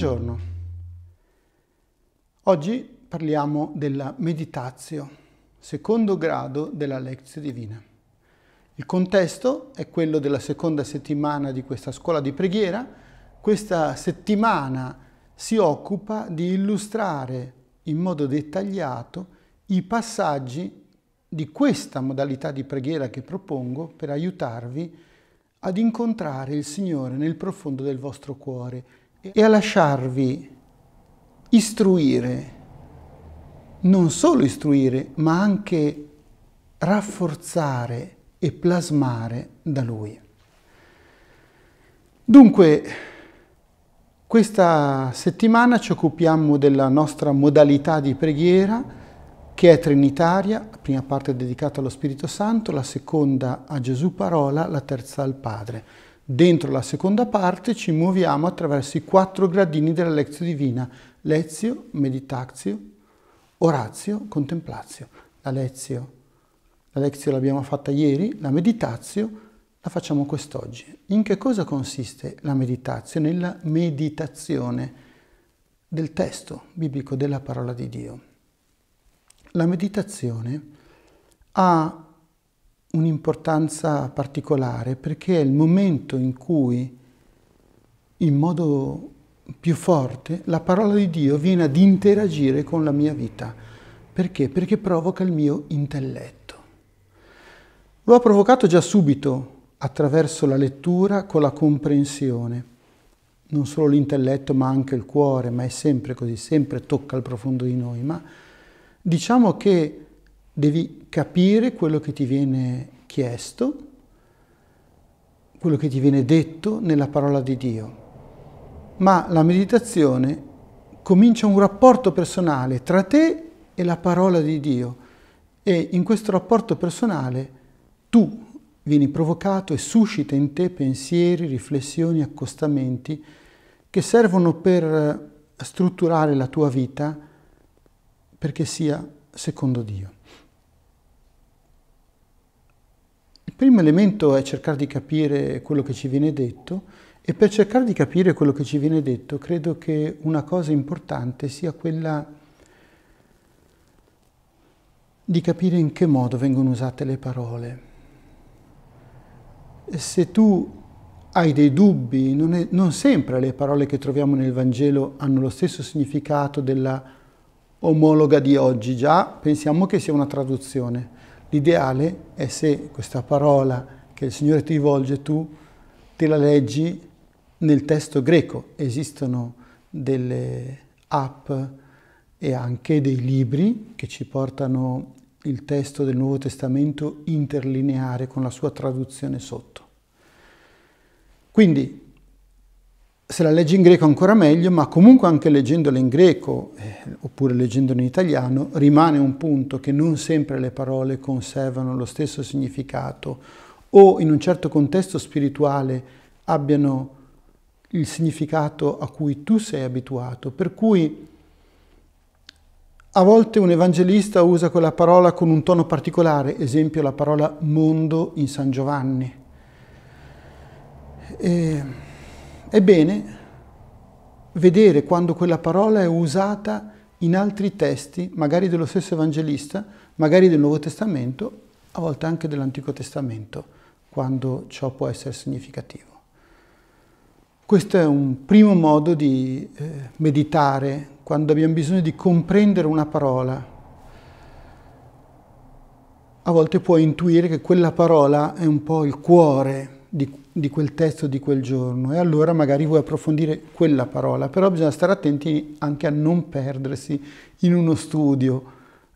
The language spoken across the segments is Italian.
Buongiorno. Oggi parliamo della meditazio, secondo grado della lezione divina. Il contesto è quello della seconda settimana di questa scuola di preghiera. Questa settimana si occupa di illustrare in modo dettagliato i passaggi di questa modalità di preghiera che propongo per aiutarvi ad incontrare il Signore nel profondo del vostro cuore e a lasciarvi istruire, non solo istruire, ma anche rafforzare e plasmare da Lui. Dunque, questa settimana ci occupiamo della nostra modalità di preghiera che è trinitaria, la prima parte è dedicata allo Spirito Santo, la seconda a Gesù Parola, la terza al Padre. Dentro la seconda parte ci muoviamo attraverso i quattro gradini della lezione divina, lezio, meditazio, orazio, contemplazio. La lezio, la lezio l'abbiamo fatta ieri, la meditazio la facciamo quest'oggi. In che cosa consiste la meditazio? Nella meditazione del testo biblico della parola di Dio. La meditazione ha un'importanza particolare perché è il momento in cui in modo più forte la parola di Dio viene ad interagire con la mia vita. Perché? Perché provoca il mio intelletto. Lo ha provocato già subito attraverso la lettura con la comprensione. Non solo l'intelletto ma anche il cuore, ma è sempre così, sempre tocca al profondo di noi. Ma diciamo che devi capire quello che ti viene chiesto, quello che ti viene detto nella parola di Dio. Ma la meditazione comincia un rapporto personale tra te e la parola di Dio e in questo rapporto personale tu vieni provocato e suscita in te pensieri, riflessioni, accostamenti che servono per strutturare la tua vita perché sia secondo Dio. primo elemento è cercare di capire quello che ci viene detto e per cercare di capire quello che ci viene detto credo che una cosa importante sia quella di capire in che modo vengono usate le parole. Se tu hai dei dubbi, non, è, non sempre le parole che troviamo nel Vangelo hanno lo stesso significato della omologa di oggi, già pensiamo che sia una traduzione L'ideale è se questa parola che il Signore ti rivolge tu te la leggi nel testo greco. Esistono delle app e anche dei libri che ci portano il testo del Nuovo Testamento interlineare con la sua traduzione sotto. Quindi se la leggi in greco ancora meglio, ma comunque anche leggendola in greco eh, oppure leggendola in italiano rimane un punto che non sempre le parole conservano lo stesso significato o in un certo contesto spirituale abbiano il significato a cui tu sei abituato, per cui a volte un evangelista usa quella parola con un tono particolare, esempio la parola mondo in San Giovanni. E Ebbene, vedere quando quella parola è usata in altri testi, magari dello stesso evangelista, magari del Nuovo Testamento, a volte anche dell'Antico Testamento, quando ciò può essere significativo. Questo è un primo modo di eh, meditare quando abbiamo bisogno di comprendere una parola. A volte puoi intuire che quella parola è un po' il cuore di, di, quel testo, di quel giorno, e allora magari vuoi approfondire quella parola, però bisogna stare attenti anche a non perdersi in uno studio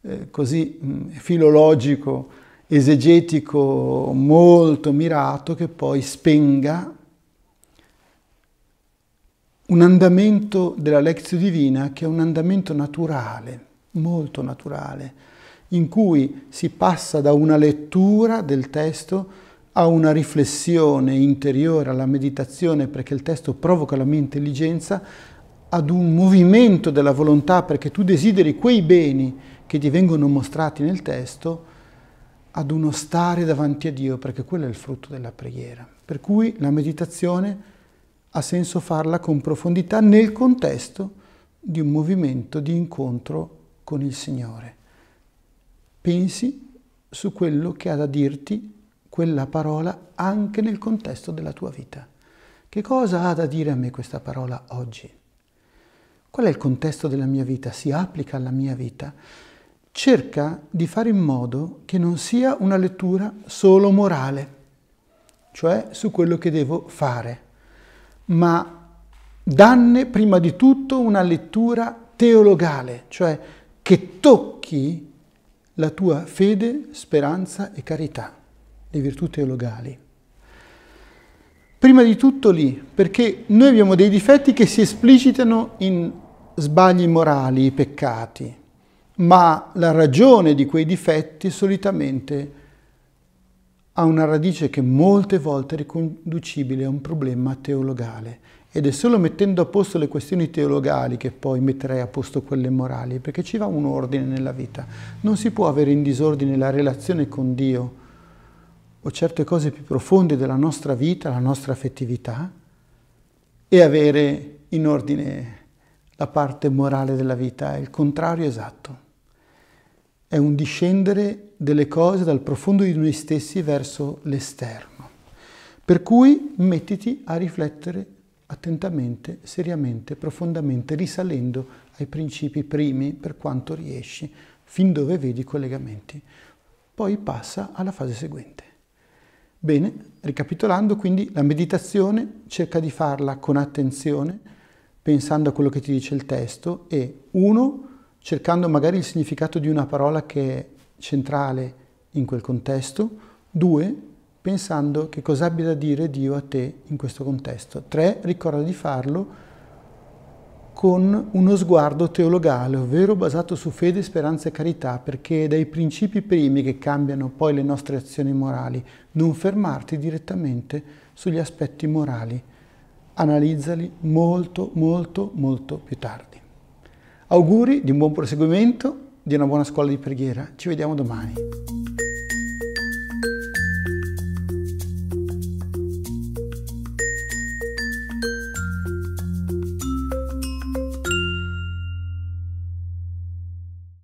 eh, così mh, mm, filologico, esegetico, molto mirato, che poi spenga un andamento della lezione Divina che è un andamento naturale, molto naturale, in cui si passa da una lettura del testo a una riflessione interiore, alla meditazione, perché il testo provoca la mia intelligenza, ad un movimento della volontà, perché tu desideri quei beni che ti vengono mostrati nel testo, ad uno stare davanti a Dio, perché quello è il frutto della preghiera. Per cui la meditazione ha senso farla con profondità nel contesto di un movimento di incontro con il Signore. Pensi su quello che ha da dirti quella parola anche nel contesto della tua vita. Che cosa ha da dire a me questa parola oggi? Qual è il contesto della mia vita? Si applica alla mia vita? Cerca di fare in modo che non sia una lettura solo morale, cioè su quello che devo fare, ma danne prima di tutto una lettura teologale, cioè che tocchi la tua fede, speranza e carità le virtù teologali. Prima di tutto lì, perché noi abbiamo dei difetti che si esplicitano in sbagli morali, peccati, ma la ragione di quei difetti solitamente ha una radice che molte volte è riconducibile a un problema teologale ed è solo mettendo a posto le questioni teologali che poi metterei a posto quelle morali, perché ci va un ordine nella vita. Non si può avere in disordine la relazione con Dio o certe cose più profonde della nostra vita, la nostra affettività, e avere in ordine la parte morale della vita, è il contrario esatto. È un discendere delle cose dal profondo di noi stessi verso l'esterno. Per cui mettiti a riflettere attentamente, seriamente, profondamente, risalendo ai principi primi per quanto riesci, fin dove vedi i collegamenti. Poi passa alla fase seguente. Bene, ricapitolando, quindi la meditazione cerca di farla con attenzione, pensando a quello che ti dice il testo e uno, cercando magari il significato di una parola che è centrale in quel contesto, due, pensando che cosa abbia da dire Dio a te in questo contesto, tre, ricorda di farlo con uno sguardo teologale, ovvero basato su fede, speranza e carità, perché è dai principi primi che cambiano poi le nostre azioni morali. Non fermarti direttamente sugli aspetti morali, analizzali molto, molto, molto più tardi. Auguri di un buon proseguimento, di una buona scuola di preghiera. Ci vediamo domani.